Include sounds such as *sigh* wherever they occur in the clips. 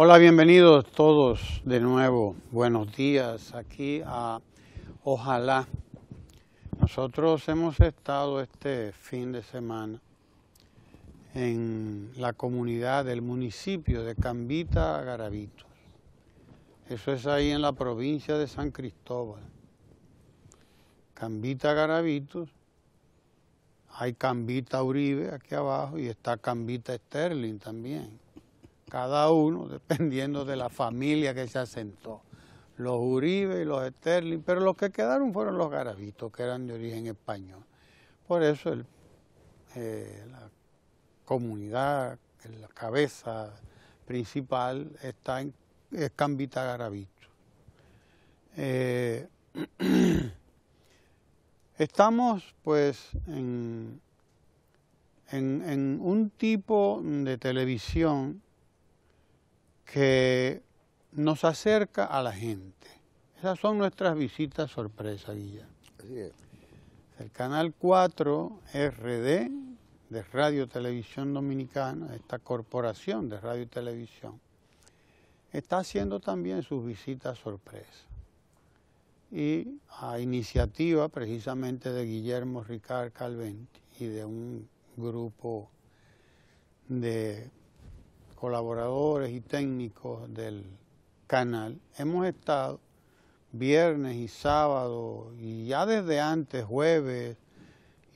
Hola, bienvenidos todos de nuevo. Buenos días aquí a Ojalá nosotros hemos estado este fin de semana en la comunidad del municipio de Cambita Garavitos. Eso es ahí en la provincia de San Cristóbal. Cambita Garavitos, hay Cambita Uribe aquí abajo y está Cambita Sterling también. Cada uno *laughs* dependiendo de la familia que se asentó los Uribe y los Sterling, pero los que quedaron fueron los garavitos, que eran de origen español. Por eso eh, la comunidad, la cabeza principal está en es Cambita Garavito. Eh, *clears throat* estamos pues en, en un tipo de televisión que nos acerca a la gente. Esas son nuestras visitas sorpresa, Guillermo... Así es. El canal 4 RD de Radio Televisión Dominicana, esta corporación de radio y televisión, está haciendo también sus visitas sorpresa. Y a iniciativa precisamente de Guillermo Ricard Calventi y de un grupo de colaboradores y técnicos del canal, hemos estado viernes y sábado y ya desde antes, jueves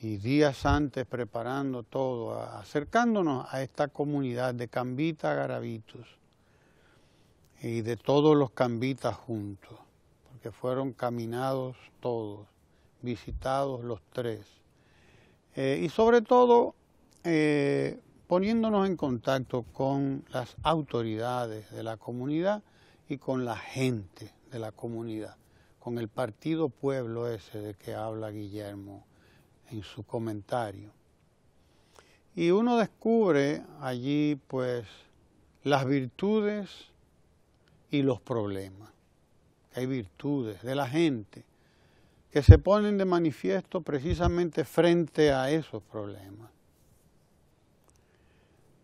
y días antes preparando todo, acercándonos a esta comunidad de Cambita garavitos y de todos los Cambitas juntos, porque fueron caminados todos, visitados los tres. Eh, y sobre todo eh, poniéndonos en contacto con las autoridades de la comunidad y con la gente de la comunidad, con el partido pueblo ese de que habla Guillermo en su comentario. Y uno descubre allí pues las virtudes y los problemas. Hay virtudes de la gente que se ponen de manifiesto precisamente frente a esos problemas.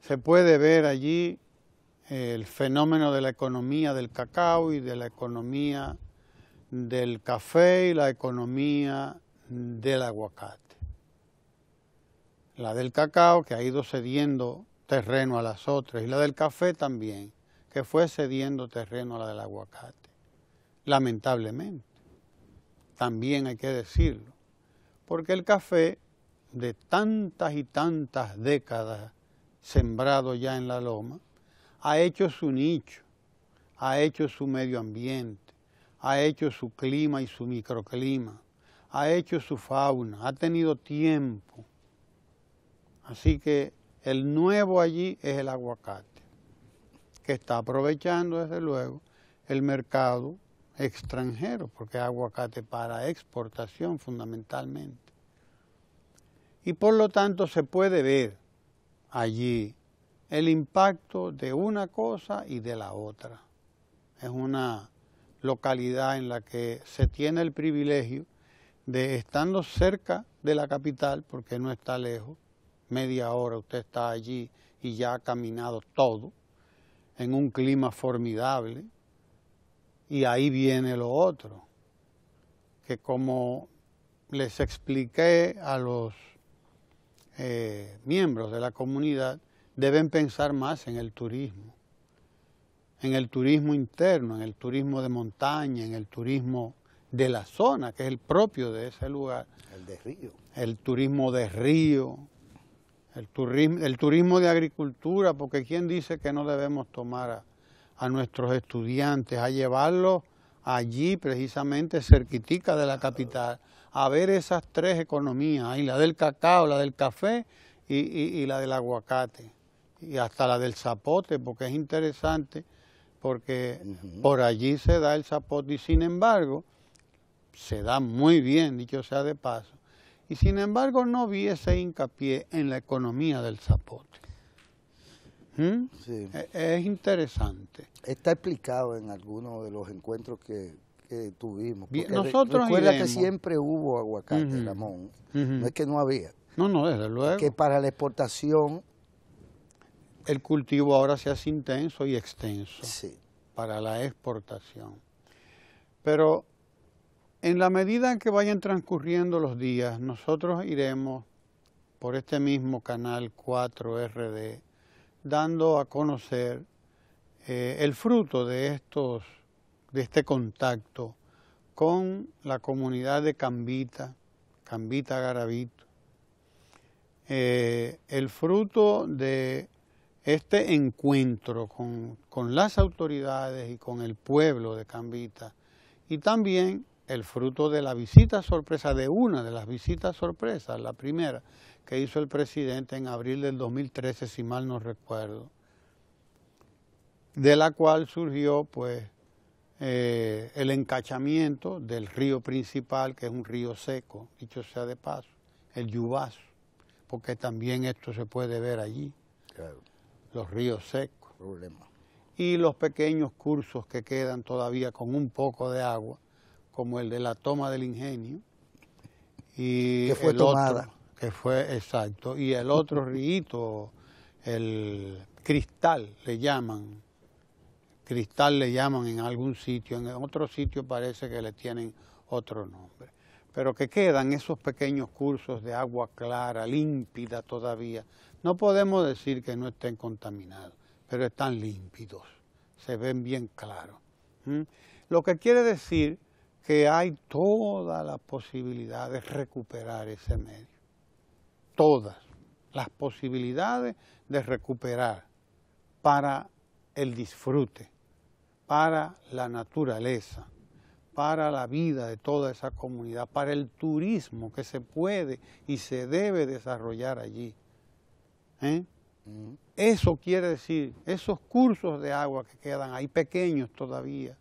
Se puede ver allí el fenómeno de la economía del cacao y de la economía del café y la economía del aguacate. La del cacao que ha ido cediendo terreno a las otras y la del café también, que fue cediendo terreno a la del aguacate, lamentablemente. También hay que decirlo, porque el café de tantas y tantas décadas sembrado ya en la loma, ha hecho su nicho, ha hecho su medio ambiente, ha hecho su clima y su microclima, ha hecho su fauna, ha tenido tiempo. Así que el nuevo allí es el aguacate, que está aprovechando desde luego el mercado extranjero, porque es aguacate para exportación fundamentalmente. Y por lo tanto se puede ver allí el impacto de una cosa y de la otra. Es una localidad en la que se tiene el privilegio de estando cerca de la capital, porque no está lejos, media hora usted está allí y ya ha caminado todo, en un clima formidable, y ahí viene lo otro, que como les expliqué a los eh, miembros de la comunidad, deben pensar más en el turismo, en el turismo interno, en el turismo de montaña, en el turismo de la zona, que es el propio de ese lugar. El de río. El turismo de río, el turismo, el turismo de agricultura, porque ¿quién dice que no debemos tomar a, nuestros estudiantes, a llevarlos allí precisamente cerquitica de la capital, a ver esas tres economías, ahí, la del cacao, la del café y la del aguacate y hasta la del zapote, porque es interesante, porque por allí se da el zapote y sin embargo se da muy bien, dicho sea de paso, y sin embargo no vi ese hincapié en la economía del zapote. ¿Mm? E, es, interesante. Está explicado en algunos de los encuentros que, tuvimos. nosotros recuerda que siempre hubo aguacate, Ramón. No es que no había. No, no, desde luego. Que para la exportación el cultivo ahora se hace intenso y extenso para la exportación. Pero en la medida en que vayan transcurriendo los días, nosotros iremos por este mismo canal 4RD dando a conocer eh, el fruto de, estos, de este contacto con la comunidad de Cambita, Cambita Garavito, eh, el fruto de este encuentro con, las autoridades y con el pueblo de Cambita y también el fruto de la visita sorpresa, de una de las visitas sorpresas, la primera que hizo el presidente en abril del 2013, si mal no recuerdo, de la cual surgió pues eh, el encachamiento del río principal, que es un río seco, dicho sea de paso, el Yubazo, porque también esto se puede ver allí los ríos secos y los pequeños cursos que quedan todavía con un poco de agua, como el de la toma del ingenio. Y que fue tomada. que fue, exacto, y el otro río, el cristal le llaman, cristal le llaman en algún sitio, en otro sitio parece que le tienen otro nombre pero que quedan esos pequeños cursos de agua clara, límpida todavía. No podemos decir que no estén contaminados, pero están límpidos, se ven bien claros. Lo que quiere decir que hay todas las posibilidades de recuperar ese medio, todas las posibilidades de recuperar para el disfrute, para la naturaleza para la vida de toda esa comunidad, para el turismo que se puede y se debe desarrollar allí. ¿eh? Eso quiere decir, esos cursos de agua que quedan ahí pequeños todavía,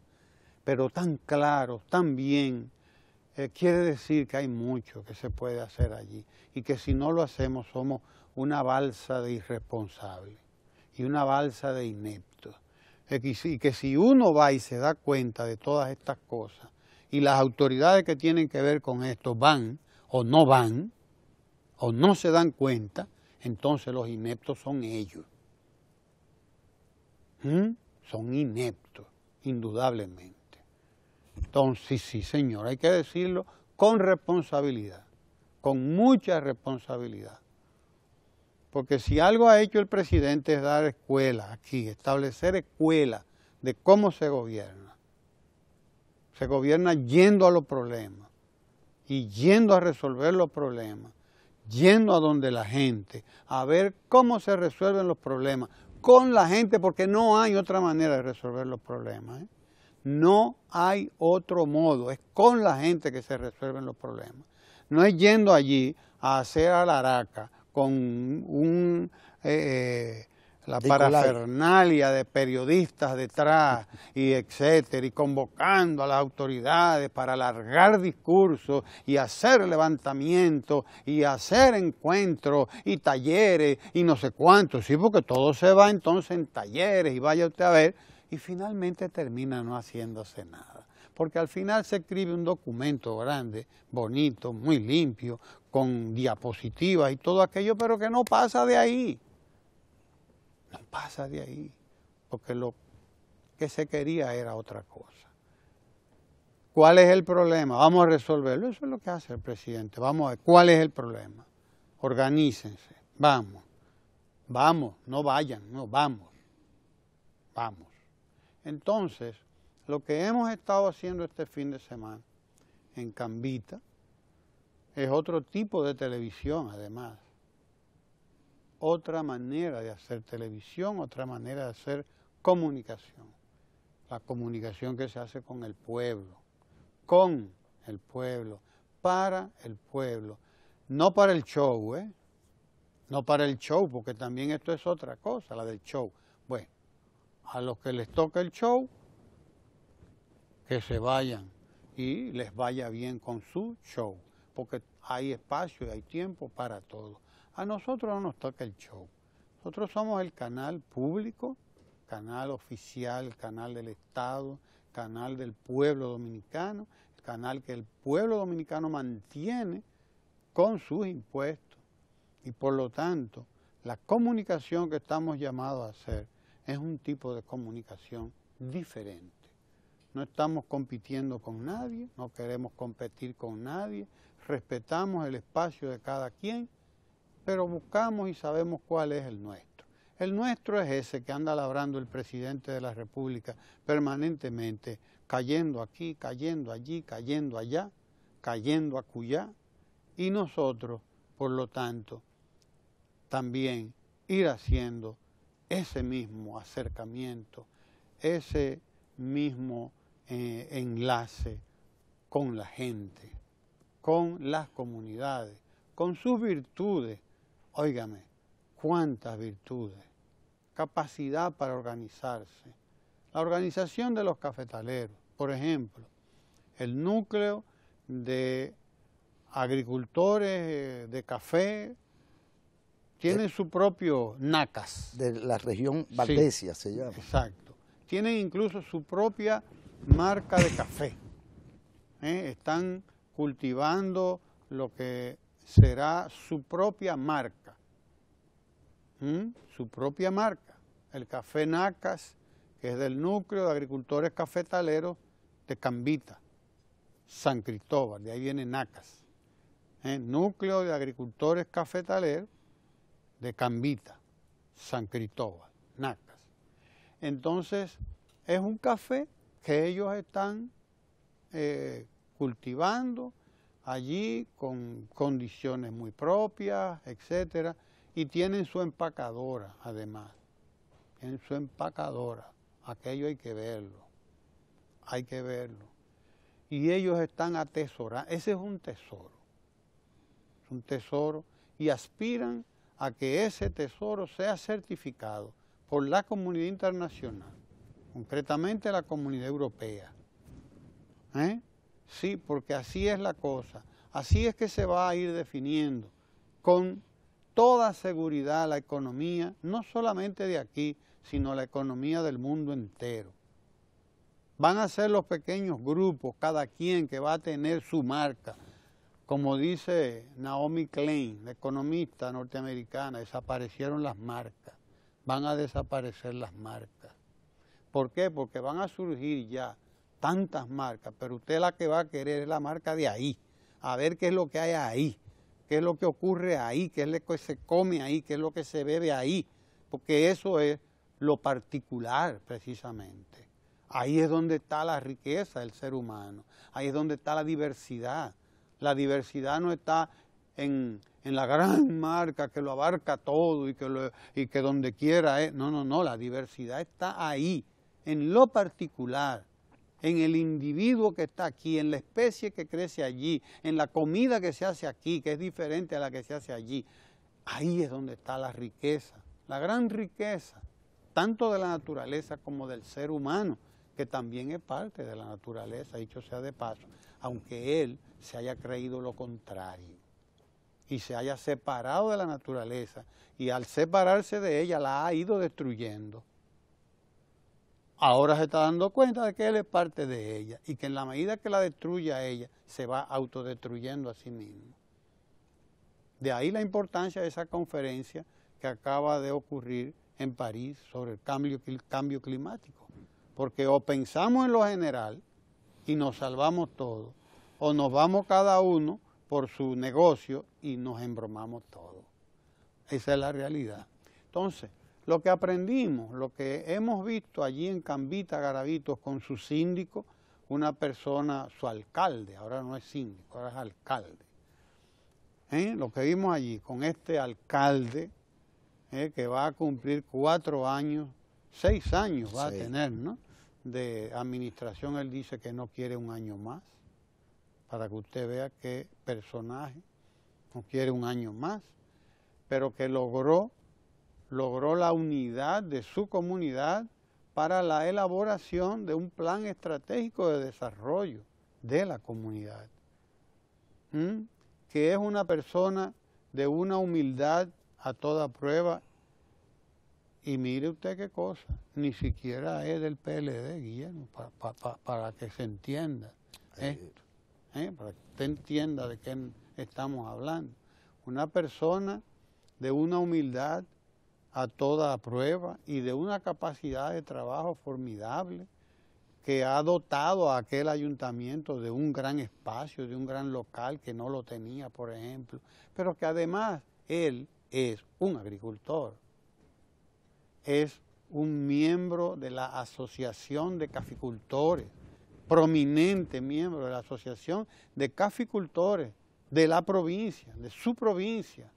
pero tan claros, tan bien, eh, quiere decir que hay mucho que se puede hacer allí y que si no lo hacemos somos una balsa de irresponsables y una balsa de ineptos y que si uno va y se da cuenta de todas estas cosas y las autoridades que tienen que ver con esto van o no van o no se dan cuenta, entonces los ineptos son ellos. ¿Mm? Son ineptos, indudablemente. Entonces, sí, señor, hay que decirlo con responsabilidad, con mucha responsabilidad. Porque si algo ha hecho el presidente es dar escuela aquí, establecer escuela de cómo se gobierna. Se gobierna yendo a los problemas y yendo a resolver los problemas, yendo a donde la gente, a ver cómo se resuelven los problemas, con la gente, porque no hay otra manera de resolver los problemas. ¿eh? No hay otro modo, es con la gente que se resuelven los problemas. No es yendo allí a hacer alaraca, con un, eh, eh, la parafernalia de periodistas detrás y etcétera, y convocando a las autoridades para alargar discursos y hacer levantamientos y hacer encuentros y talleres y no sé cuántos, sí, porque todo se va entonces en talleres y vaya usted a ver, y finalmente termina no haciéndose nada porque al final se escribe un documento grande, bonito, muy limpio, con diapositivas y todo aquello, pero que no pasa de ahí. No pasa de ahí, porque lo que se quería era otra cosa. ¿Cuál es el problema? Vamos a resolverlo. Eso es lo que hace el presidente. Vamos a ver, ¿cuál es el problema? Organícense. Vamos. Vamos, no vayan, no, vamos. Vamos. Entonces, lo que hemos estado haciendo este fin de semana en Cambita es otro tipo de televisión, además. Otra manera de hacer televisión, otra manera de hacer comunicación. La comunicación que se hace con el pueblo, con el pueblo, para el pueblo. No para el show, ¿eh? No para el show, porque también esto es otra cosa, la del show. Bueno, a los que les toca el show, que se vayan y les vaya bien con su show, porque hay espacio y hay tiempo para todo. A nosotros no nos toca el show. Nosotros somos el canal público, canal oficial, canal del Estado, canal del pueblo dominicano, el canal que el pueblo dominicano mantiene con sus impuestos. Y por lo tanto, la comunicación que estamos llamados a hacer es un tipo de comunicación diferente. No estamos compitiendo con nadie, no queremos competir con nadie, respetamos el espacio de cada quien, pero buscamos y sabemos cuál es el nuestro. El nuestro es ese que anda labrando el presidente de la República permanentemente, cayendo aquí, cayendo allí, cayendo allá, cayendo acullá, y nosotros, por lo tanto, también ir haciendo ese mismo acercamiento, ese mismo eh, enlace con la gente, con las comunidades, con sus virtudes. Óigame, cuántas virtudes. Capacidad para organizarse. La organización de los cafetaleros, por ejemplo, el núcleo de agricultores eh, de café tiene eh, su propio NACAS. De la región Valdesia se llama. Exacto. Tienen incluso su propia marca de café. ¿eh? Están cultivando lo que será su propia marca. Su propia marca. El café Nacas, que es del núcleo de agricultores cafetaleros de Cambita, San Cristóbal, de ahí viene Nacas. ¿eh? Núcleo de agricultores cafetaleros de Cambita, San Cristóbal, Nacas. Entonces, es un café que ellos están eh, cultivando allí con condiciones muy propias, etcétera, y tienen su empacadora además, tienen su empacadora, aquello hay que verlo, hay que verlo. Y ellos están atesorando, ese es un tesoro, es un tesoro, y aspiran a que ese tesoro sea certificado por la comunidad internacional concretamente la Comunidad Europea. ¿eh? Sí, porque así es la cosa, así es que se va a ir definiendo con toda seguridad la economía, no solamente de aquí, sino la economía del mundo entero. Van a ser los pequeños grupos, cada quien que va a tener su marca. Como dice Naomi Klein, la economista norteamericana, desaparecieron las marcas, van a desaparecer las marcas. ¿Por qué? Porque van a surgir ya tantas marcas, pero usted la que va a querer es la marca de ahí, a ver qué es lo que hay ahí, qué es lo que ocurre ahí, qué es lo que se come ahí, qué es lo que se bebe ahí, porque eso es lo particular precisamente. Ahí es donde está la riqueza del ser humano, ahí es donde está la diversidad. La diversidad no está en, la gran *laughs* marca que lo abarca todo y que, y que donde quiera es. ¿eh? No, no, no, la diversidad está ahí en lo particular, en el individuo que está aquí, en la especie que crece allí, en la comida que se hace aquí, que es diferente a la que se hace allí. Ahí es donde está la riqueza, la gran riqueza, tanto de la naturaleza como del ser humano, que también es parte de la naturaleza, dicho sea de paso, aunque él se haya creído lo contrario y se haya separado de la naturaleza y al separarse de ella la ha ido destruyendo ahora se está dando cuenta de que él es parte de ella y que en la medida que la destruya ella, se va autodestruyendo a sí mismo. De ahí la importancia de esa conferencia que acaba de ocurrir en París sobre el cambio, el cambio climático. Porque o pensamos en lo general y nos salvamos todos, o nos vamos cada uno por su negocio y nos embromamos todos. Esa es la realidad. Entonces, lo que aprendimos, lo que hemos visto allí en Cambita, Garavitos, con su síndico, una persona, su alcalde, ahora no es síndico, ahora es alcalde. ¿eh? Lo que vimos allí con este alcalde, ¿eh? que va a cumplir cuatro años, seis años va a tener, ¿no? De administración, él dice que no quiere un año más, para que usted vea qué personaje no quiere un año más, pero que logró logró la unidad de su comunidad para la elaboración de un plan estratégico de desarrollo de la comunidad, que es una persona de una humildad a toda prueba. Y mire usted qué cosa, ni siquiera es del PLD, Guillermo, para que se entienda esto, ¿eh? para que usted entienda de qué estamos hablando. Una persona de una humildad a toda prueba y de una capacidad de trabajo formidable que ha dotado a aquel ayuntamiento de un gran espacio, de un gran local que no lo tenía, por ejemplo, pero que además él es un agricultor, es un miembro de la Asociación de Caficultores, prominente miembro de la Asociación de Caficultores de la provincia, de su provincia,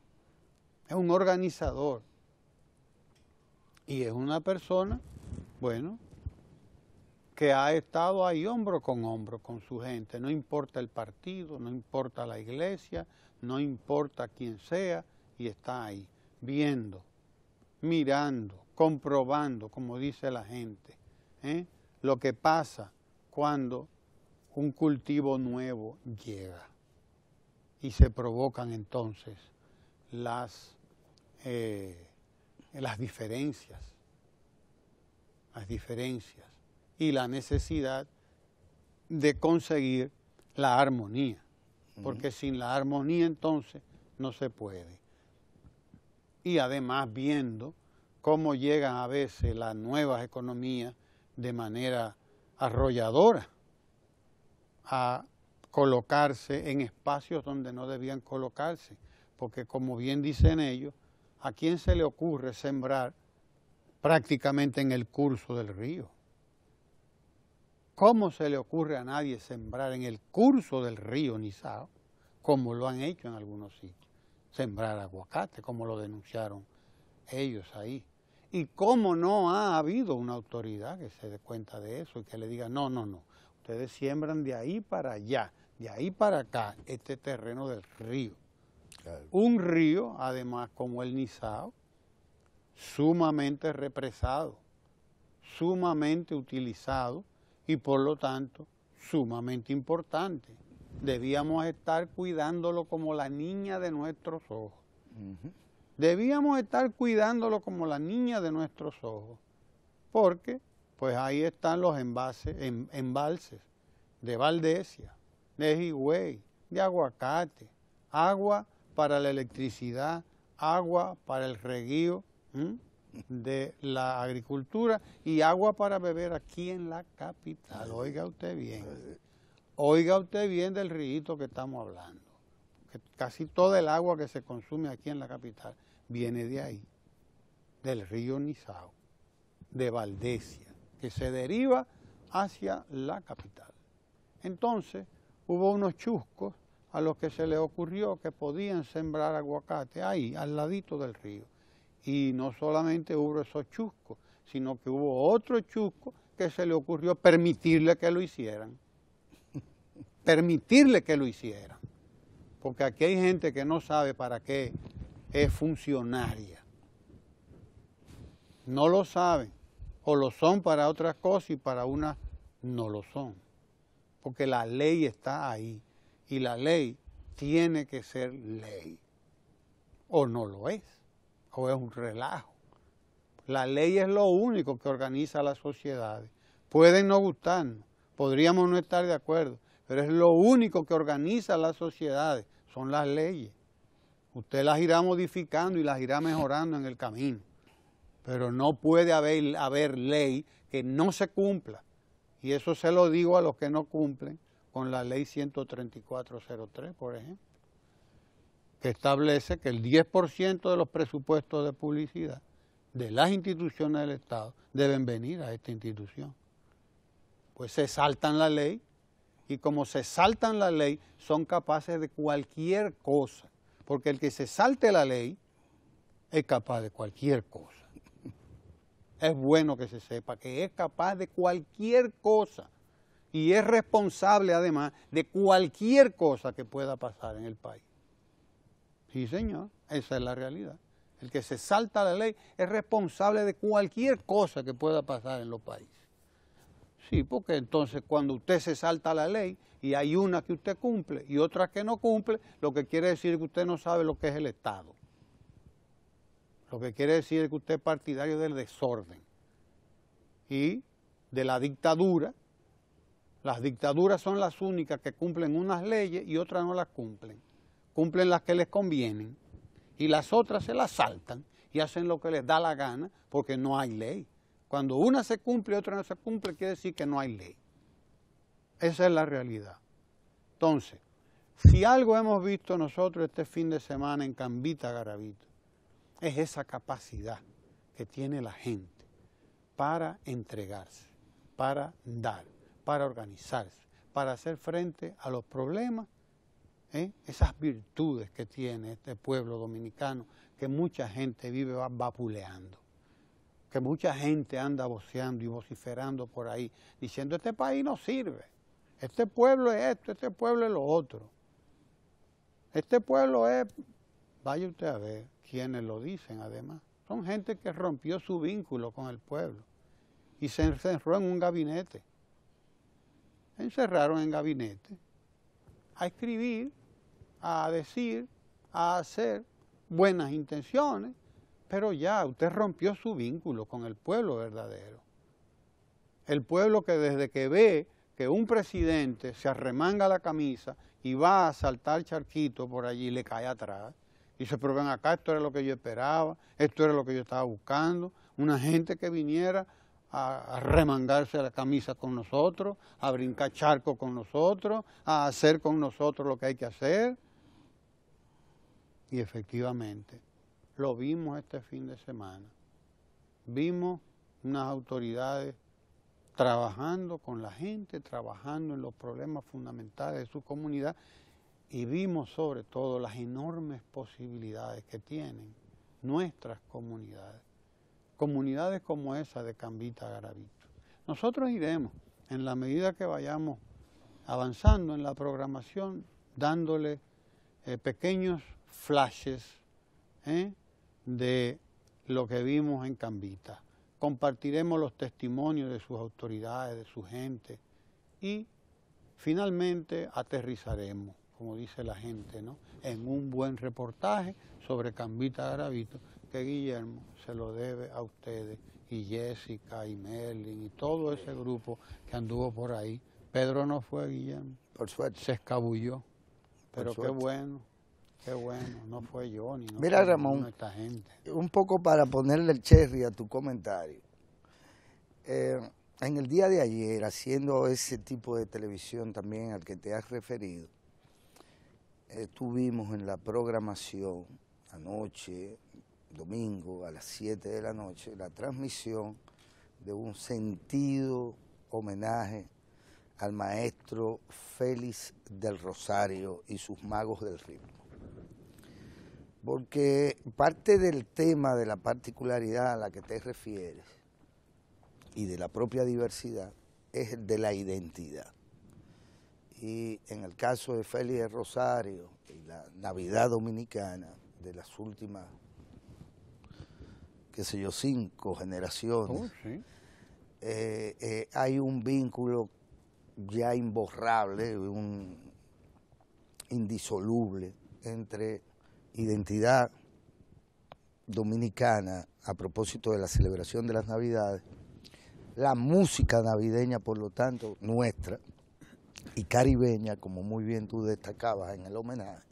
es un organizador. Y es una persona, bueno, que ha estado ahí hombro con hombro con su gente, no importa el partido, no importa la iglesia, no importa quién sea, y está ahí, viendo, mirando, comprobando, como dice la gente, ¿eh? lo que pasa cuando un cultivo nuevo llega. Y se provocan entonces las... Eh, las diferencias, las diferencias y la necesidad de conseguir la armonía, porque sin la armonía entonces no se puede. Y además viendo cómo llegan a veces las nuevas economías de manera arrolladora a colocarse en espacios donde no debían colocarse, porque como bien dicen ellos, ¿a quién se le ocurre sembrar prácticamente en el curso del río? ¿Cómo se le ocurre a nadie sembrar en el curso del río Nizao, como lo han hecho en algunos sitios? Sembrar aguacate, como lo denunciaron ellos ahí. Y cómo no ha habido una autoridad que se dé cuenta de eso y que le diga, no, no, no, ustedes siembran de ahí para allá, de ahí para acá, este terreno del río. Un río, además, como el Nizao, sumamente represado, sumamente utilizado y por lo tanto sumamente importante. Debíamos estar cuidándolo como la niña de nuestros ojos. Debíamos estar cuidándolo como la niña de nuestros ojos, porque pues ahí están los embalses de Valdesia, de Higüey, de Aguacate, agua para la electricidad, agua para el reguío de la agricultura y agua para beber aquí en la capital. Oiga usted bien, oiga usted bien del río que estamos hablando. Que casi toda el agua que se consume aquí en la capital viene de ahí, del río Nizao, de Valdesia, que se deriva hacia la capital. Entonces hubo unos chuscos a los que se les ocurrió que podían sembrar aguacate ahí, al ladito del río. Y no solamente hubo esos chuscos, sino que hubo otro chusco que se le ocurrió permitirle que lo hicieran. *laughs* permitirle que lo hicieran. Porque aquí hay gente que no sabe para qué es funcionaria. No lo saben. O lo son para otras cosas y para una no lo son. Porque la ley está ahí y la ley tiene que ser ley. O no lo es, o es un relajo. La ley es lo único que organiza las sociedades. Pueden no gustarnos, podríamos no estar de acuerdo, pero es lo único que organiza las sociedades, son las leyes. Usted las irá modificando y las irá mejorando en el camino. Pero no puede haber, haber ley que no se cumpla. Y eso se lo digo a los que no cumplen, con la ley 13403, por ejemplo, que establece que el 10% de los presupuestos de publicidad de las instituciones del Estado deben venir a esta institución. Pues se saltan la ley y como se saltan la ley son capaces de cualquier cosa, porque el que se salte la ley es capaz de cualquier cosa. Es bueno que se sepa que es capaz de cualquier cosa y es responsable además de cualquier cosa que pueda pasar en el país. Sí, señor, esa es la realidad. El que se salta la ley es responsable de cualquier cosa que pueda pasar en los países. Sí, porque entonces cuando usted se salta la ley y hay una que usted cumple y otra que no cumple, lo que quiere decir que usted no sabe lo que es el Estado. Lo que quiere decir que usted es partidario del desorden y de la dictadura las dictaduras son las únicas que cumplen unas leyes y otras no las cumplen. Cumplen las que les convienen y las otras se las saltan y hacen lo que les da la gana porque no hay ley. Cuando una se cumple y otra no se cumple, quiere decir que no hay ley. Esa es la realidad. Entonces, si algo hemos visto nosotros este fin de semana en Cambita Garavito, es esa capacidad que tiene la gente para entregarse, para dar para organizarse, para hacer frente a los problemas, ¿eh? esas virtudes que tiene este pueblo dominicano que mucha gente vive vapuleando, que mucha gente anda voceando y vociferando por ahí, diciendo este país no sirve, este pueblo es esto, este pueblo es lo otro. Este pueblo es, vaya usted a ver quiénes lo dicen además, son gente que rompió su vínculo con el pueblo y se encerró en un gabinete encerraron en gabinete a escribir, a decir, a hacer buenas intenciones, pero ya usted rompió su vínculo con el pueblo verdadero. El pueblo que desde que ve que un presidente se arremanga la camisa y va a saltar charquito por allí y le cae atrás, y se ven acá, esto era lo que yo esperaba, esto era lo que yo estaba buscando, una gente que viniera a, remangarse la camisa con nosotros, a brincar charco con nosotros, a hacer con nosotros lo que hay que hacer. Y efectivamente, lo vimos este fin de semana. Vimos unas autoridades trabajando con la gente, trabajando en los problemas fundamentales de su comunidad y vimos sobre todo las enormes posibilidades que tienen nuestras comunidades comunidades como esa de Cambita Garavito. Nosotros iremos, en la medida que vayamos avanzando en la programación, dándole eh, pequeños flashes ¿eh? de lo que vimos en Cambita. Compartiremos los testimonios de sus autoridades, de su gente y finalmente aterrizaremos, como dice la gente, ¿no? en un buen reportaje sobre Cambita Garavito que Guillermo se lo debe a ustedes y Jessica y Merlin y todo ese grupo que anduvo por ahí. Pedro no fue Guillermo. Por suerte. Se escabulló. Pero qué bueno, qué bueno. No fue yo ni no Mira, Ramón, esta gente. un poco para ponerle el cherry a tu comentario. Eh, en el día de ayer, haciendo ese tipo de televisión también al que te has referido, estuvimos en la programación anoche, domingo a las 7 de la noche la transmisión de un sentido homenaje al maestro Félix del Rosario y sus magos del ritmo. Porque parte del tema de la particularidad a la que te refieres y de la propia diversidad es el de la identidad. Y en el caso de Félix del Rosario y la Navidad Dominicana de las últimas qué sé yo, cinco generaciones, oh, eh, eh, hay un vínculo ya imborrable, un, indisoluble entre identidad dominicana a propósito de la celebración de las Navidades, la música navideña, por lo tanto, nuestra, y caribeña, como muy bien tú destacabas en el homenaje,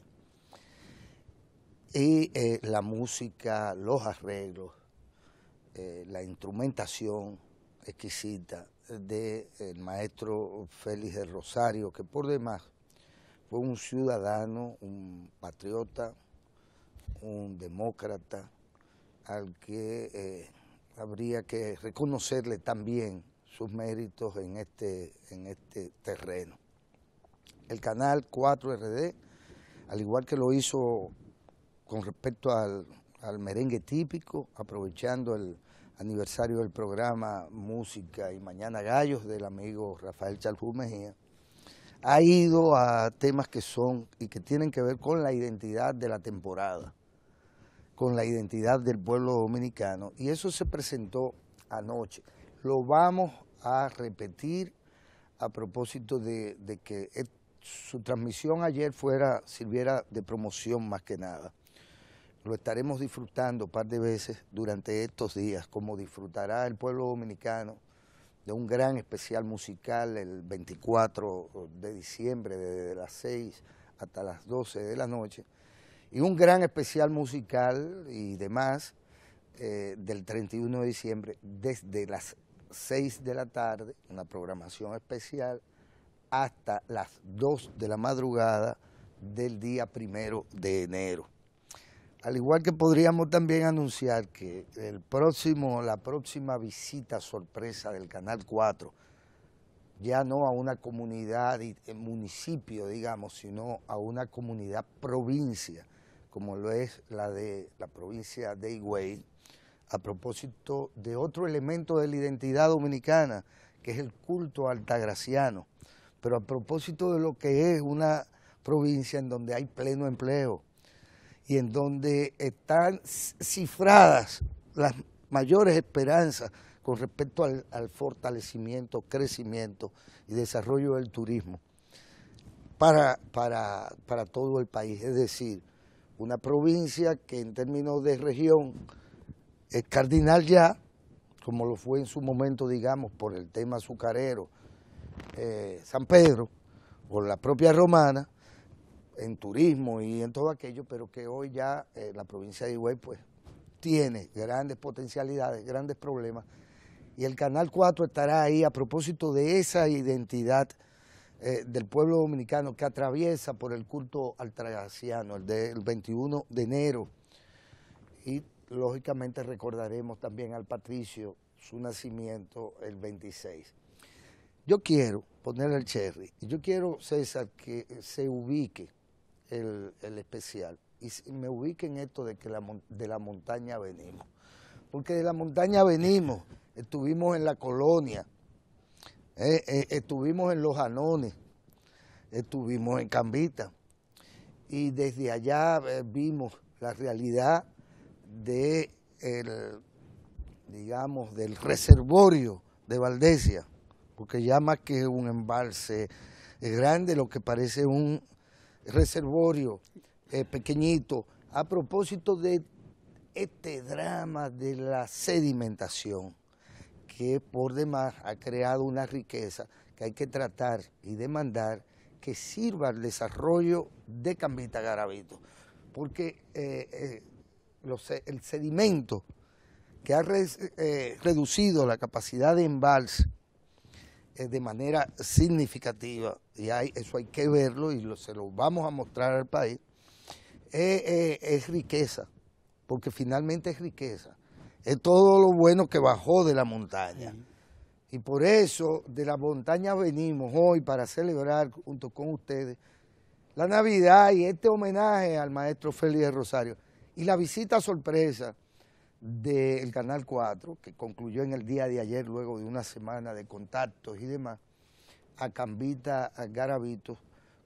y eh, la música, los arreglos, eh, la instrumentación exquisita del eh, maestro Félix de Rosario, que por demás fue un ciudadano, un patriota, un demócrata, al que eh, habría que reconocerle también sus méritos en este, en este terreno. El canal 4RD, al igual que lo hizo con respecto al al merengue típico, aprovechando el aniversario del programa Música y Mañana Gallos del amigo Rafael Chalfú Mejía, ha ido a temas que son y que tienen que ver con la identidad de la temporada, con la identidad del pueblo dominicano, y eso se presentó anoche. Lo vamos a repetir a propósito de, de que su transmisión ayer fuera, sirviera de promoción más que nada lo estaremos disfrutando un par de veces durante estos días, como disfrutará el pueblo dominicano de un gran especial musical el 24 de diciembre, desde las 6 hasta las 12 de la noche, y un gran especial musical y demás eh, del 31 de diciembre, desde las 6 de la tarde, una programación especial, hasta las 2 de la madrugada del día primero de enero. Al igual que podríamos también anunciar que el próximo, la próxima visita sorpresa del Canal 4, ya no a una comunidad, eh, municipio, digamos, sino a una comunidad provincia, como lo es la de la provincia de Higüey, a propósito de otro elemento de la identidad dominicana, que es el culto altagraciano, pero a propósito de lo que es una provincia en donde hay pleno empleo, y en donde están cifradas las mayores esperanzas con respecto al, fortalecimiento, crecimiento y desarrollo del turismo para, todo el país. Es decir, una provincia que en términos de región es cardinal ya, como lo fue en su momento, digamos, por el tema azucarero, eh, San Pedro, o la propia Romana, en turismo y en todo aquello, pero que hoy ya eh, la provincia de Higüey pues tiene grandes potencialidades, grandes problemas, y el Canal 4 estará ahí a propósito de esa identidad eh, del pueblo dominicano que atraviesa por el culto altraciano, el del 21 de enero, y lógicamente recordaremos también al Patricio su nacimiento el 26. Yo quiero ponerle el cherry, yo quiero, César, que eh, se ubique el, especial y me ubiquen en esto de que de la montaña venimos. Porque de la montaña venimos, estuvimos en la colonia, eh, eh, estuvimos en los Anones, estuvimos en Cambita. Y desde allá eh, vimos la realidad de el, digamos, del reservorio de Valdesia, porque ya más que un embalse grande, lo que parece un reservorio eh, pequeñito a propósito de este drama de la sedimentación que por demás ha creado una riqueza que hay que tratar y demandar que sirva al desarrollo de Cambita Garabito, porque eh, eh, el sedimento que ha reducido la capacidad de embalse eh, de manera significativa, y eso hay que verlo y lo, se lo vamos a mostrar al país, eh, eh, es riqueza, porque finalmente es riqueza. Es todo lo bueno que bajó de la montaña. Y por eso de la montaña venimos hoy para celebrar junto con ustedes la Navidad y este homenaje al maestro Félix Rosario. Y la visita sorpresa del Canal 4, que concluyó en el día de ayer, luego de una semana de contactos y demás, a Cambita, a Garavito,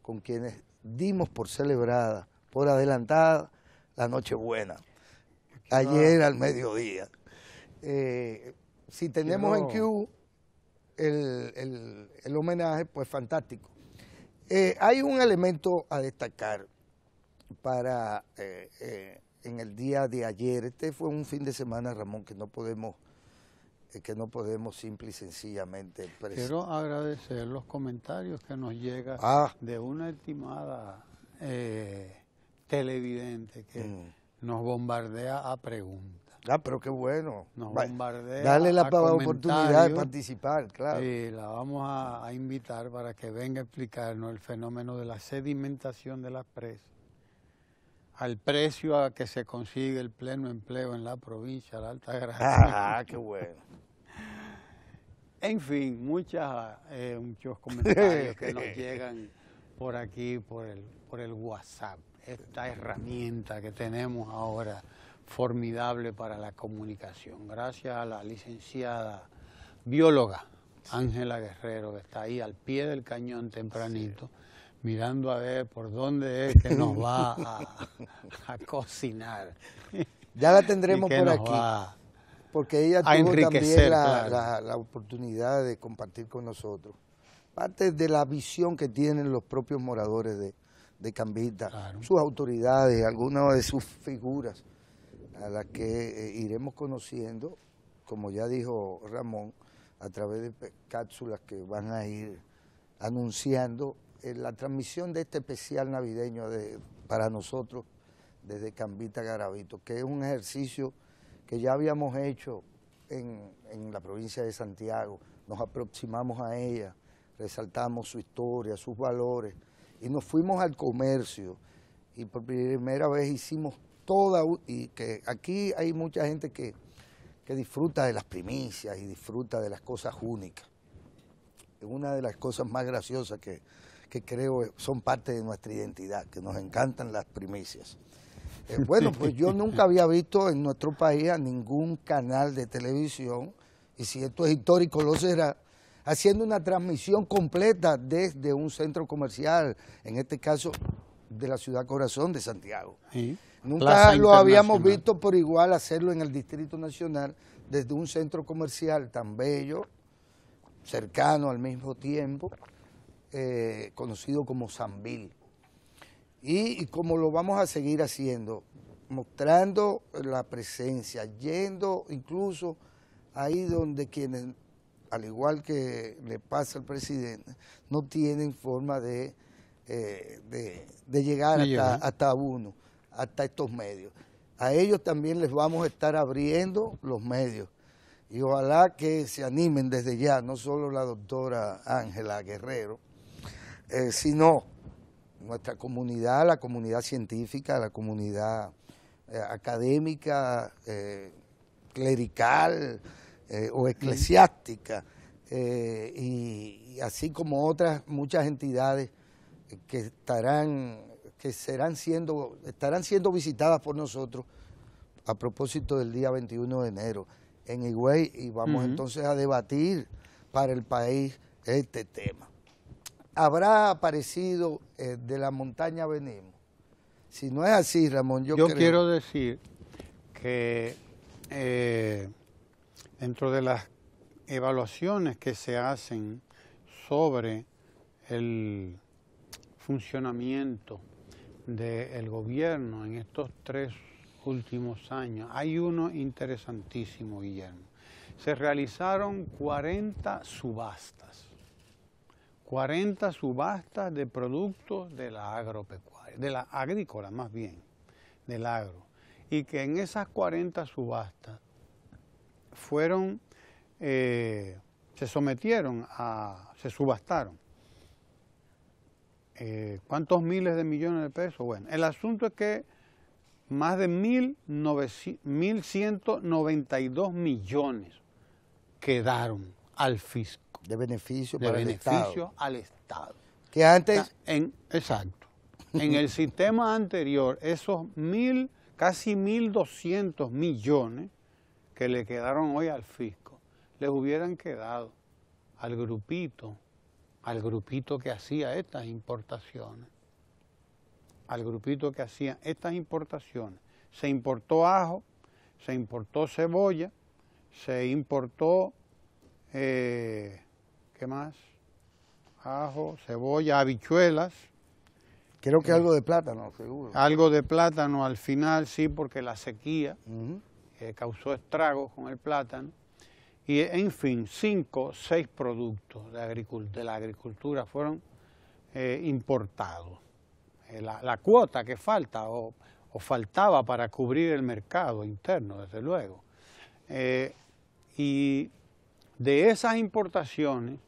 con quienes dimos por celebrada, por adelantada, la Nochebuena, ah. ayer al mediodía. Eh, si tenemos en Q el, el, homenaje, pues fantástico. Eh, hay un elemento a destacar para eh, en el día de ayer. Este fue un fin de semana, Ramón, que no podemos eh, que no podemos simple y sencillamente expresar. Quiero agradecer los comentarios que nos llegan ah. de una estimada eh, televidente que mm. nos bombardea a preguntas. Ah, pero qué bueno. Nos bombardea. Dale la oportunidad de participar, claro. Sí, la vamos a invitar para que venga a explicarnos el fenómeno de la sedimentación de las presas al precio a que se consigue el pleno empleo en la provincia de Alta Gracia. Ah, qué bueno. *laughs* En fin, muchas, eh, muchos comentarios que nos *laughs* llegan por aquí, por el, por el WhatsApp, esta herramienta que tenemos ahora, formidable para la comunicación. Gracias a la licenciada bióloga Ángela Guerrero, que está ahí al pie del cañón tempranito mirando a ver por dónde es que nos va a, *laughs* cocinar. Ya la tendremos por aquí. porque ella tuvo también la, oportunidad de compartir con nosotros parte de la visión que tienen los propios moradores de, Cambita, sus autoridades, algunas de sus figuras, a las que eh, iremos conociendo, como ya dijo Ramón, a través de cápsulas que van a ir anunciando eh, la transmisión de este especial navideño para nosotros desde Cambita Garavito, que es un ejercicio que ya habíamos hecho en, la provincia de Santiago, nos aproximamos a ella, resaltamos su historia, sus valores, y nos fuimos al comercio, y por primera vez hicimos toda, y que aquí hay mucha gente que, que disfruta de las primicias y disfruta de las cosas únicas. Es una de las cosas más graciosas que, que creo son parte de nuestra identidad, que nos encantan las primicias. Eh, bueno, pues yo *laughs* nunca había visto en nuestro país a ningún canal de televisión, y si esto es histórico lo será, haciendo una transmisión completa desde un centro comercial, en este caso de la ciudad corazón de Santiago. Nunca lo habíamos visto por igual hacerlo en el Distrito Nacional desde un centro comercial tan bello, cercano al mismo tiempo. Eh, conocido como Zambil. Y, como lo vamos a seguir haciendo, mostrando la presencia, yendo incluso ahí donde quienes, al igual que le pasa al presidente, no tienen forma de, eh, de, llegar hasta, hasta, uno, hasta estos medios. A ellos también les vamos a estar abriendo los medios. Y ojalá que se animen desde ya, no solo la doctora Ángela Guerrero, eh, sino nuestra comunidad, la comunidad científica, la comunidad eh, académica, eh, clerical o eclesiástica, y, así como otras muchas entidades que estarán, que serán siendo, estarán siendo visitadas por nosotros a propósito del día 21 de enero en Higüey y vamos entonces a debatir para el país este tema habrá aparecido eh, de la montaña Venemo. Si no es así, Ramón, yo, yo quiero decir que eh, dentro de las evaluaciones que se hacen sobre el funcionamiento del gobierno en estos tres últimos años, hay uno interesantísimo, Guillermo. Se realizaron 40 subastas 40 subastas de productos de la agropecuaria, de la agrícola más bien, del agro. Y que en esas 40 subastas fueron, eh, se sometieron a, se subastaron. Eh, ¿Cuántos miles de millones de pesos? Bueno, el asunto es que más de 1.192 millones quedaron al fiscal. De beneficio para beneficio el Estado. al Estado. Que antes... En, exacto. en el sistema anterior, esos mil, casi 1.200 millones que le quedaron hoy al fisco, les hubieran quedado al grupito, al grupito que hacía estas importaciones, al grupito que hacía estas importaciones. Se importó ajo, se importó cebolla, se importó eh, más? Ajo, cebolla, habichuelas. Creo que algo de plátano, seguro. Algo de plátano al final, sí, porque la sequía eh, causó estragos con el plátano. Y en fin, cinco, seis productos de, la agricultura fueron eh, importados. Eh, la, cuota que falta o, faltaba para cubrir el mercado interno, desde luego. y de esas importaciones,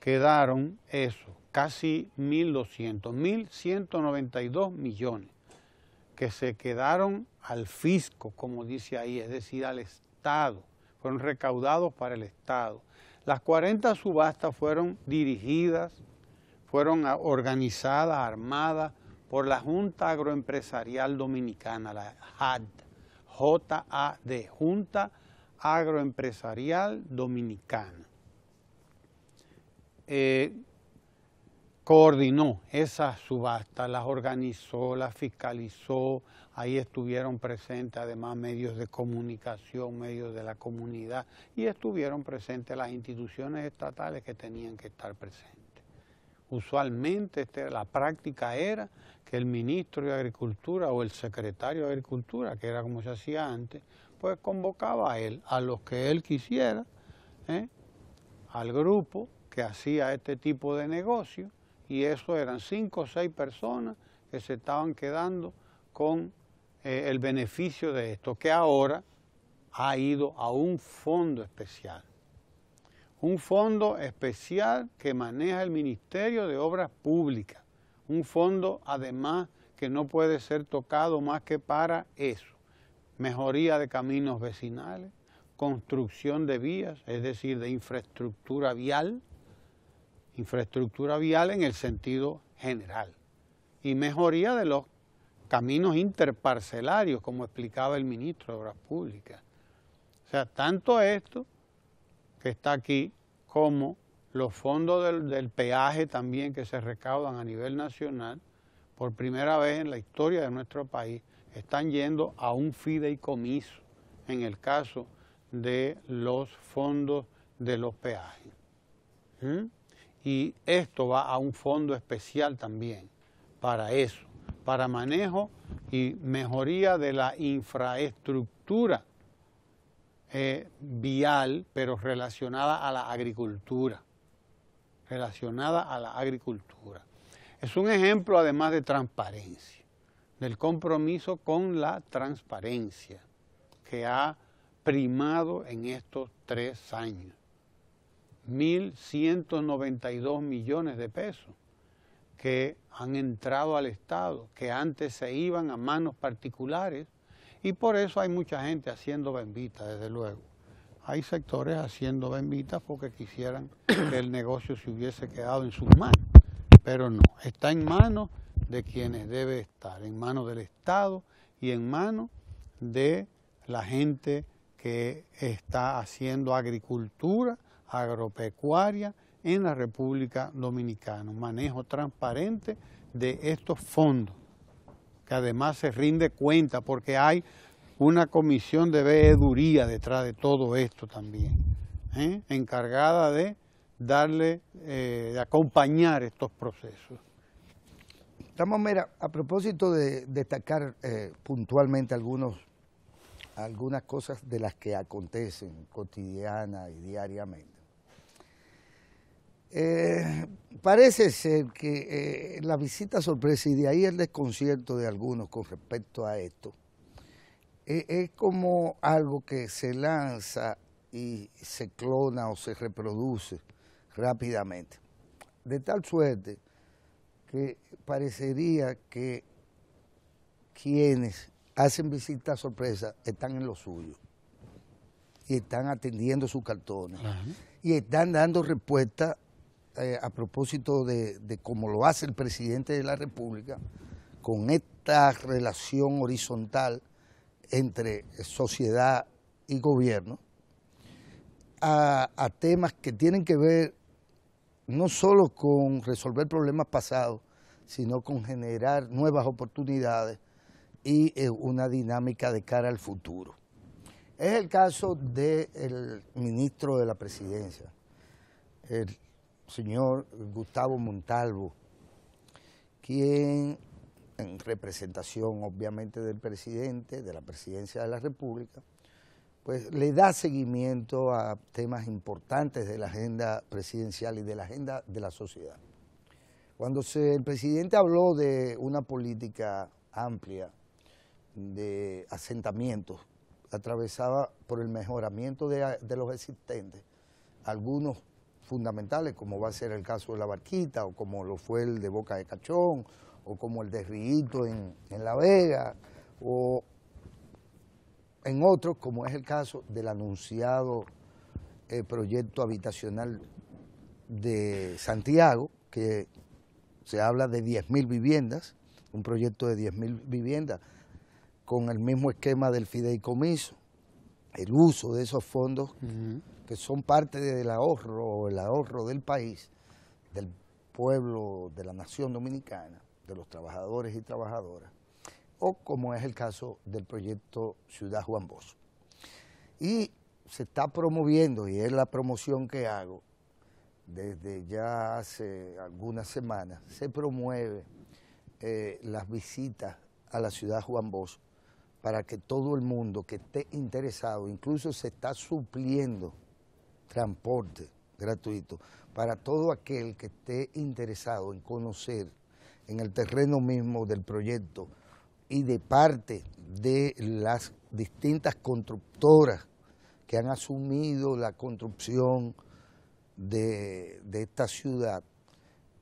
quedaron eso, casi 1.200, 1.192 millones que se quedaron al fisco, como dice ahí, es decir, al Estado, fueron recaudados para el Estado. Las 40 subastas fueron dirigidas, fueron organizadas, armadas por la Junta Agroempresarial Dominicana, la JAD, J-A-D, Junta Agroempresarial Dominicana. Eh, coordinó esas subastas, las organizó, las fiscalizó, ahí estuvieron presentes además medios de comunicación, medios de la comunidad y estuvieron presentes las instituciones estatales que tenían que estar presentes. Usualmente este, la práctica era que el ministro de Agricultura o el secretario de Agricultura, que era como se hacía antes, pues convocaba a él, a los que él quisiera, ¿eh? al grupo, que hacía este tipo de negocio y eso eran cinco o seis personas que se estaban quedando con eh, el beneficio de esto, que ahora ha ido a un fondo especial. Un fondo especial que maneja el Ministerio de Obras Públicas. Un fondo además que no puede ser tocado más que para eso. Mejoría de caminos vecinales, construcción de vías, es decir, de infraestructura vial, infraestructura vial en el sentido general y mejoría de los caminos interparcelarios, como explicaba el ministro de Obras Públicas. O sea, tanto esto que está aquí como los fondos del, peaje también que se recaudan a nivel nacional, por primera vez en la historia de nuestro país, están yendo a un fideicomiso en el caso de los fondos de los peajes. ¿Mm? y esto va a un fondo especial también para eso, para manejo y mejoría de la infraestructura eh, vial, pero relacionada a la agricultura, relacionada a la agricultura. Es un ejemplo además de transparencia, del compromiso con la transparencia que ha primado en estos tres años. 1.192 millones de pesos que han entrado al Estado, que antes se iban a manos particulares, y por eso hay mucha gente haciendo bendita, desde luego. Hay sectores haciendo benditas porque quisieran que el negocio se hubiese quedado en sus manos, pero no, está en manos de quienes debe estar, en manos del Estado y en manos de la gente que está haciendo agricultura agropecuaria en la República Dominicana, un manejo transparente de estos fondos, que además se rinde cuenta porque hay una comisión de veeduría detrás de todo esto también, ¿eh? encargada de darle, eh, de acompañar estos procesos. Estamos, Mera, a propósito de destacar eh, puntualmente algunos, algunas cosas de las que acontecen cotidiana y diariamente, eh, parece ser que eh, la visita sorpresa y de ahí el desconcierto de algunos con respecto a esto eh, es como algo que se lanza y se clona o se reproduce rápidamente. De tal suerte que parecería que quienes hacen visita sorpresa están en lo suyo y están atendiendo sus cartones y están dando respuesta eh, a propósito de, cómo lo hace el presidente de la República, con esta relación horizontal entre sociedad y gobierno, a, temas que tienen que ver no solo con resolver problemas pasados, sino con generar nuevas oportunidades y eh, una dinámica de cara al futuro. Es el caso del ministro de la presidencia, el señor Gustavo Montalvo, quien en representación obviamente del presidente, de la presidencia de la República, pues le da seguimiento a temas importantes de la agenda presidencial y de la agenda de la sociedad. Cuando el presidente habló de una política amplia de asentamientos, atravesaba por el mejoramiento de los existentes, algunos fundamentales, como va a ser el caso de La Barquita, o como lo fue el de Boca de Cachón, o como el de Riguito en, La Vega, o en otros, como es el caso del anunciado eh, proyecto habitacional de Santiago, que se habla de 10.000 viviendas, un proyecto de 10.000 viviendas, con el mismo esquema del fideicomiso, el uso de esos fondos que son parte del ahorro o el ahorro del país, del pueblo, de la nación dominicana, de los trabajadores y trabajadoras, o como es el caso del proyecto Ciudad Juan Bosco. Y se está promoviendo, y es la promoción que hago, desde ya hace algunas semanas, se promueve eh, las visitas a la ciudad Juan Bosch para que todo el mundo que esté interesado, incluso se está supliendo transporte gratuito para todo aquel que esté interesado en conocer en el terreno mismo del proyecto y de parte de las distintas constructoras que han asumido la construcción de, esta ciudad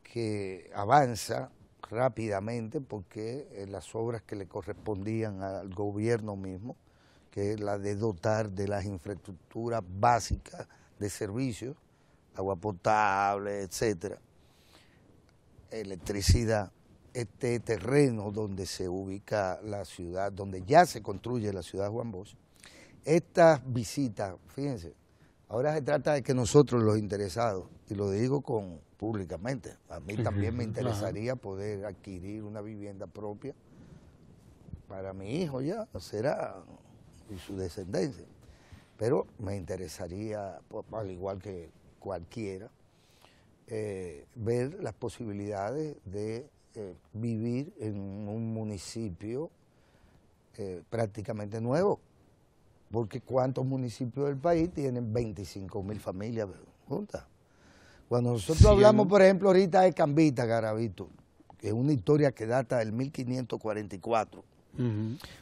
que avanza rápidamente porque eh, las obras que le correspondían al gobierno mismo, que es la de dotar de las infraestructuras básicas de servicios, agua potable, etcétera, electricidad, este terreno donde se ubica la ciudad, donde ya se construye la ciudad de Juan Bosch, estas visitas, fíjense, ahora se trata de que nosotros los interesados, y lo digo con públicamente, a mí también me interesaría poder adquirir una vivienda propia para mi hijo ya, será, y su descendencia. Pero me interesaría, al igual que cualquiera, eh, ver las posibilidades de eh, vivir en un municipio eh, prácticamente nuevo, porque ¿cuántos municipios del país tienen 25 mil familias juntas? Cuando nosotros hablamos, por ejemplo, ahorita de Cambita, Garavito, que es una historia que data del 1544,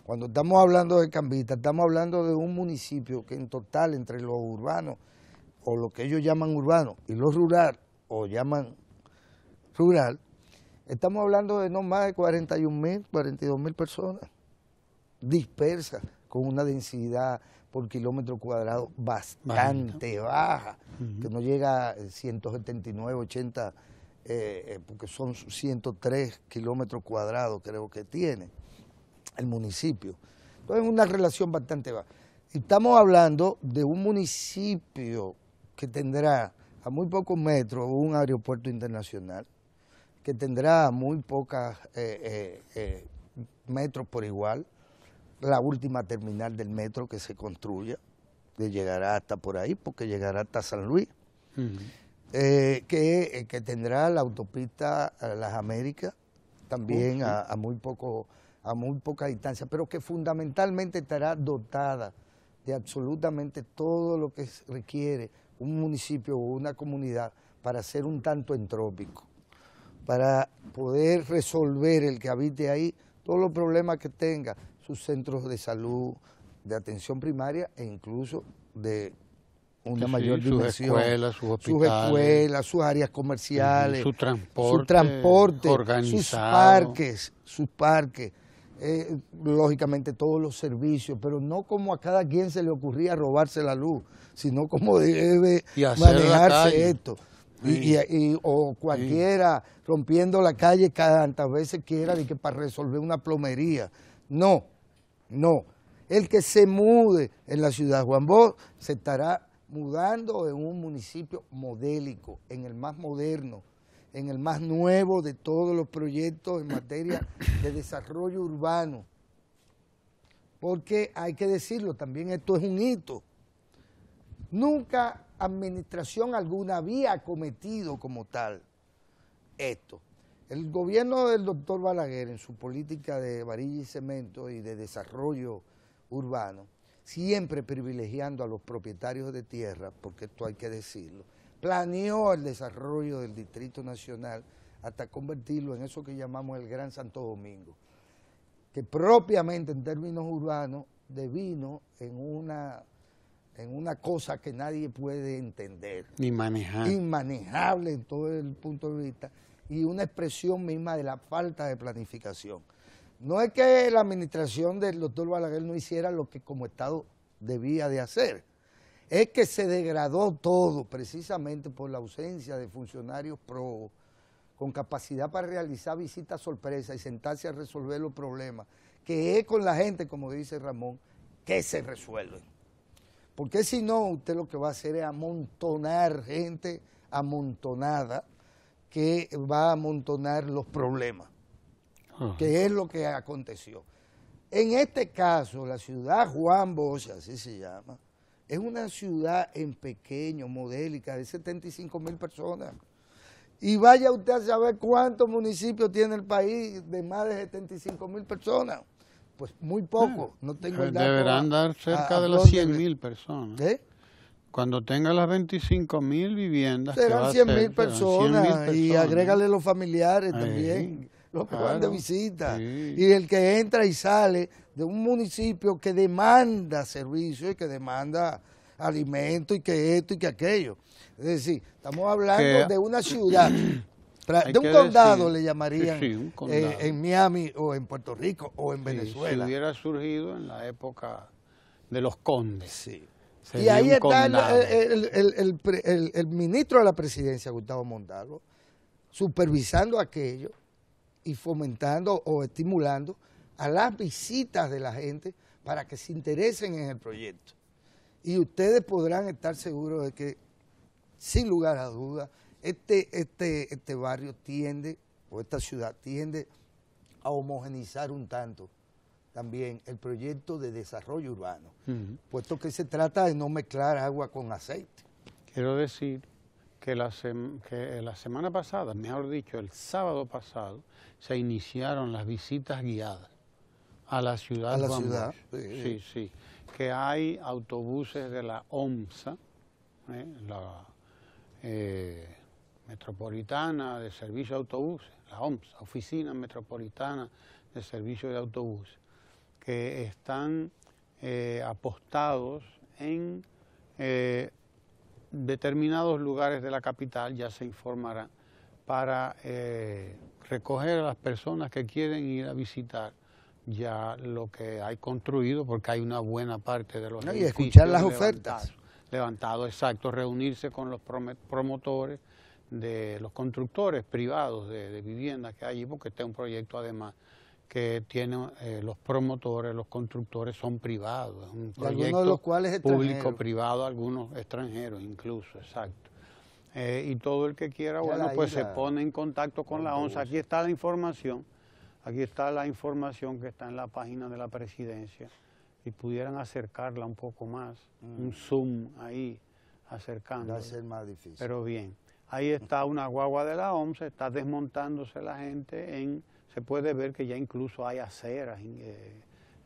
cuando estamos hablando de Cambita, estamos hablando de un municipio que en total entre los urbanos, o lo que ellos llaman urbano, y los rural, o llaman rural, estamos hablando de no más de 41 mil, 42 mil personas dispersas, con una densidad por kilómetro cuadrado bastante Baja. que no llega a 179, 80, eh, eh, porque son 103 kilómetros cuadrados creo que tiene el municipio. Entonces, una relación bastante baja. Estamos hablando de un municipio que tendrá a muy pocos metros un aeropuerto internacional, que tendrá a muy pocas eh, eh, eh, metros por igual, la última terminal del metro que se construya, que llegará hasta por ahí, porque llegará hasta San Luis, que, tendrá la autopista Las Américas, también a, muy pocos a muy poca distancia, pero que fundamentalmente estará dotada de absolutamente todo lo que requiere un municipio o una comunidad para ser un tanto entrópico, para poder resolver el que habite ahí todos los problemas que tenga, sus centros de salud, de atención primaria e incluso de una mayor mayor sus Escuelas, sus, hospitales, sus escuelas, sus áreas comerciales, su transporte, su transporte sus parques, sus parques eh, lógicamente todos los servicios, pero no como a cada quien se le ocurría robarse la luz, sino como debe manejarse esto. Y, o cualquiera rompiendo la calle cada tantas veces quiera de que para resolver una plomería. No, no. El que se mude en la ciudad de Juan Bosch se estará mudando en un municipio modélico, en el más moderno, en el más nuevo de todos los proyectos en materia de desarrollo urbano. Porque hay que decirlo, también esto es un hito. Nunca administración alguna había cometido como tal esto. El gobierno del doctor Balaguer en su política de varilla y cemento y de desarrollo urbano, siempre privilegiando a los propietarios de tierra, porque esto hay que decirlo, planeó el desarrollo del Distrito Nacional hasta convertirlo en eso que llamamos el Gran Santo Domingo, que propiamente en términos urbanos devino en una, en una cosa que nadie puede entender. Inmanejable en todo el punto de vista y una expresión misma de la falta de planificación. No es que la administración del doctor Balaguer no hiciera lo que como Estado debía de hacer, es que se degradó todo precisamente por la ausencia de funcionarios pro con capacidad para realizar visitas sorpresa y sentarse a resolver los problemas, que es con la gente, como dice Ramón, que se resuelven. Porque si no, usted lo que va a hacer es amontonar gente amontonada que va a amontonar los problemas, que es lo que aconteció. En este caso, la ciudad Juan Bosch, así se llama, es una ciudad en pequeño, modélica, de 75 mil personas. Y vaya usted a saber cuántos municipios tiene el país de más de 75 mil personas. Pues muy poco, eh, no tengo pues Deberán dar cerca de las 100 mil personas. ¿Eh? Cuando tenga las 25 mil viviendas. Serán 100 mil personas, y agrégale los familiares también los que van de visita. Y el que entra y sale de un municipio que demanda servicios y que demanda alimento y que esto y que aquello. Es decir, estamos hablando de una ciudad, *clears throat* de un condado le llamarían eh, en Miami o en Puerto Rico o en Venezuela. Si hubiera surgido en la época de los condes. Y ahí está el, ministro de la presidencia, Gustavo Mondalo, supervisando aquello y fomentando o estimulando a las visitas de la gente para que se interesen en el proyecto. Y ustedes podrán estar seguros de que, sin lugar a dudas, este, este, este barrio tiende, o esta ciudad tiende a homogenizar un tanto también el proyecto de desarrollo urbano, puesto que se trata de no mezclar agua con aceite. Quiero decir que la, que la semana pasada, mejor dicho, el sábado pasado, se iniciaron las visitas guiadas a la ciudad. A la ciudad. Sí, sí, Que hay autobuses de la OMSA, ¿eh? la eh, Metropolitana de Servicio de Autobuses, la OMSA, Oficina Metropolitana de Servicio de Autobuses, que están eh, apostados en determinados lugares de la capital ya se informarán para eh, recoger a las personas que quieren ir a visitar ya lo que hay construido, porque hay una buena parte de los Y escuchar las ofertas. Levantado, exacto, reunirse con los promotores de los constructores privados de, viviendas que hay porque este es un proyecto además que tienen eh, los promotores, los constructores son privados. Algunos de los cuales público-privado, algunos extranjeros incluso, exacto. Eh, y todo el que quiera, bueno, pues se pone en contacto con, la ONSA. Aquí está la información, aquí está la información que está en la página de la presidencia. Y pudieran acercarla un poco más, mm. un zoom ahí, acercando. Va a ser más difícil. Pero bien, ahí está una guagua de la OMS, está desmontándose la gente en se puede ver que ya incluso hay aceras. Eh,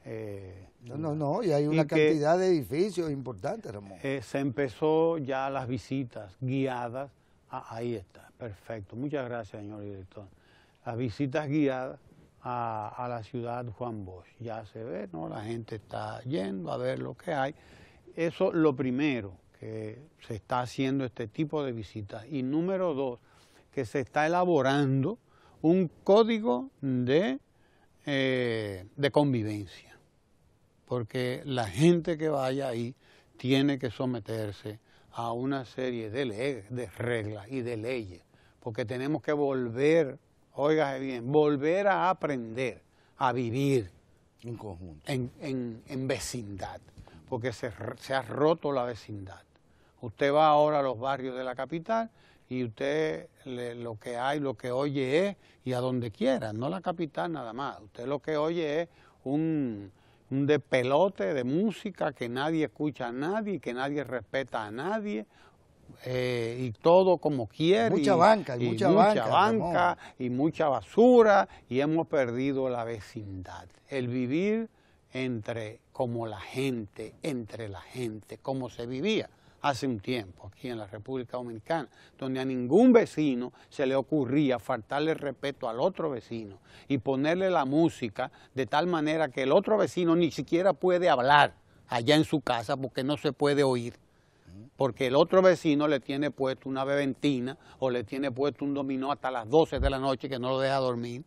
eh, no, no, no, y hay una cantidad de edificios importantes, Ramón. Eh, se empezó ya las visitas guiadas. Ah, ahí está, perfecto. Muchas gracias, señor director. Las visitas guiadas a, la ciudad Juan Bosch. Ya se ve, ¿no? La gente está yendo a ver lo que hay. Eso lo primero, que se está haciendo este tipo de visitas. Y número dos, que se está elaborando un código eh, de, convivencia, porque la gente que vaya ahí tiene que someterse a una serie de, de reglas y de leyes, porque tenemos que volver, oiga bien, volver a aprender, a vivir. En conjunto. En, vecindad, porque se ha roto la vecindad. Usted va ahora a los barrios de la capital y usted lo que hay, lo que oye es, y a donde quiera, no la capital nada más, usted lo que oye es un, un despelote de música que nadie escucha a nadie, que nadie respeta a nadie, eh, y todo como quiere. Mucha banca, y, mucha, banca, banca y mucha basura, y hemos perdido la vecindad, el vivir entre como la gente, entre la gente, como se vivía hace un tiempo aquí en la República Dominicana, donde a ningún vecino se le ocurría faltarle respeto al otro vecino y ponerle la música de tal manera que el otro vecino ni siquiera puede hablar allá en su casa porque no se puede oír porque el otro vecino le tiene puesto una beventina o le tiene puesto un dominó hasta las 12 de la noche que no lo deja dormir,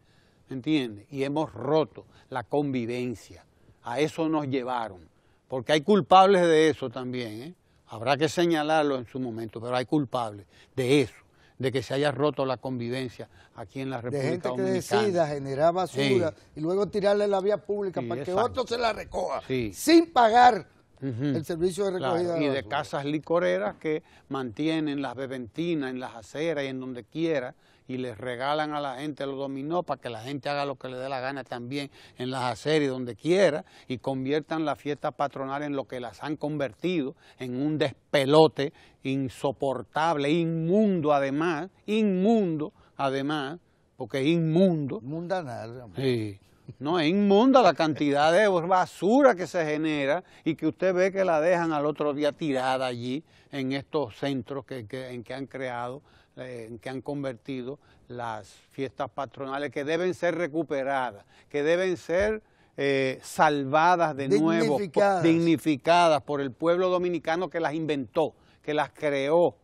¿entiendes? Y hemos roto la convivencia. A eso nos llevaron, porque hay culpables de eso también, ¿eh? Habrá que señalarlo en su momento, pero hay culpables de eso, de que se haya roto la convivencia aquí en la República de gente que decida generar basura y luego tirarle la vía pública para que otro se la recoja sin pagar el servicio de recogida de Y de casas licoreras que mantienen las beventinas en las aceras y en donde quiera y les regalan a la gente los dominó para que la gente haga lo que le dé la gana también en las aceras y donde quiera y conviertan la fiesta patronal en lo que las han convertido en un despelote insoportable, inmundo además, inmundo además, porque es inmundo. Mundanal. Sí. No, es inmunda la cantidad de basura que se genera y que usted ve que la dejan al otro día tirada allí en estos centros que, que en que han creado eh, en que han convertido las fiestas patronales, que deben ser recuperadas, que deben ser eh, salvadas de nuevo, dignificadas. por el pueblo dominicano que las inventó, que las creó,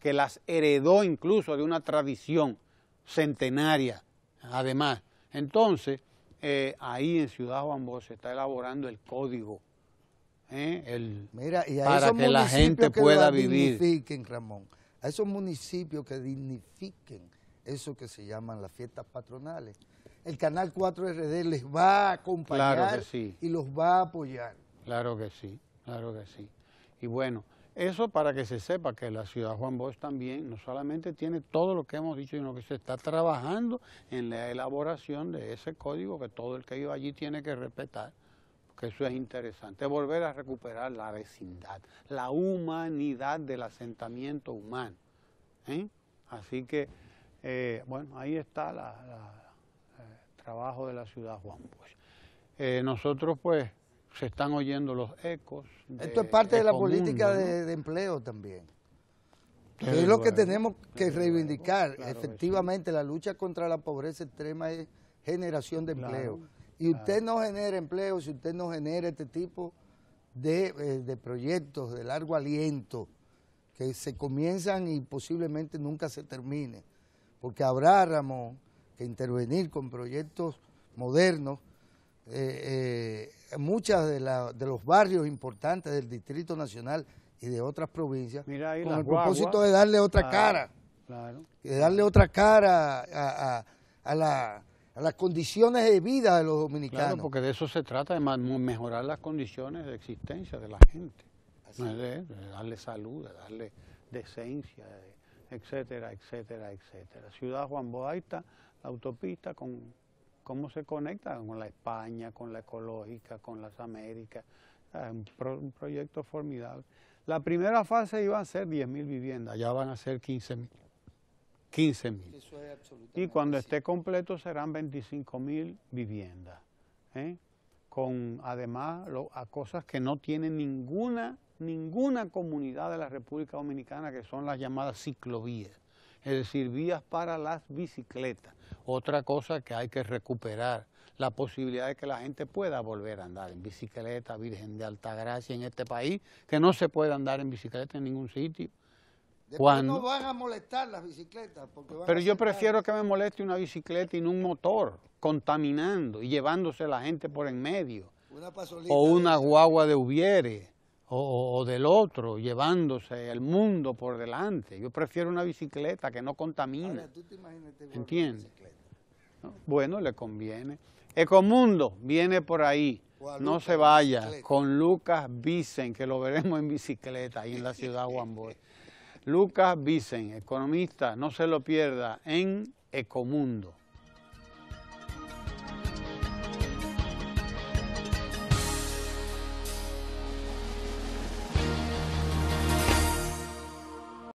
que las heredó incluso de una tradición centenaria, además. Entonces, eh, ahí en Ciudad Juan se está elaborando el código para que la gente pueda vivir. Ramón a esos municipios que dignifiquen eso que se llaman las fiestas patronales. El Canal 4 RD les va a acompañar y los va a apoyar. Claro que sí, claro que sí. Y bueno, eso para que se sepa que la ciudad Juan Bosch también no solamente tiene todo lo que hemos dicho, sino que se está trabajando en la elaboración de ese código que todo el que iba allí tiene que respetar eso es interesante, volver a recuperar la vecindad, la humanidad del asentamiento humano. ¿eh? Así que, eh, bueno, ahí está el eh, trabajo de la ciudad Juan Bosch. nosotros, pues, se están oyendo los ecos. Esto es parte de la política de, empleo también. es lo que tenemos que reivindicar. Efectivamente, la lucha contra la pobreza extrema es generación de empleo. Si usted no genera empleo, si usted no genera este tipo eh, de, proyectos de largo aliento, que se comienzan y posiblemente nunca se terminen, porque habrá, Ramón, que intervenir con proyectos modernos. Eh, eh, muchas de, la, de los barrios importantes del Distrito Nacional y de otras provincias, con el propósito de darle otra cara, de darle otra cara a la a las condiciones de vida de los dominicanos. Claro, porque de eso se trata, de mejorar las condiciones de existencia de la gente. de, darle salud, de darle decencia, etcétera, etcétera, etcétera. Ciudad Juan Boaita, la autopista con cómo se conecta con la España, con la ecológica, con las Américas, un, un proyecto formidable. La primera fase iba a ser 10.000 viviendas, ya van a ser 15.000. 15 mil. y cuando esté completo serán 25 mil viviendas. ¿eh? Con además a cosas que no tiene ninguna, ninguna comunidad de la República Dominicana, que son las llamadas ciclovías. Es decir, vías para las bicicletas. Otra cosa que hay que recuperar, la posibilidad de que la gente pueda volver a andar en bicicleta, Virgen de Gracia en este país, que no se puede andar en bicicleta en ningún sitio cuando... no van a molestar las bicicletas. Pero yo prefiero que me moleste una bicicleta y no un motor, contaminando y llevándose la gente por en medio. o una guagua de Ubiere o, del otro, llevándose el mundo por delante. Yo prefiero una bicicleta que no contamina. ¿entiende? ¿Entiendes? Bueno, le conviene. Ecomundo viene por ahí. No se vaya con Lucas Vicen, que lo veremos en bicicleta ahí en la ciudad de Guamboy. Lucas Vicen, economista, no se lo pierda en Ecomundo.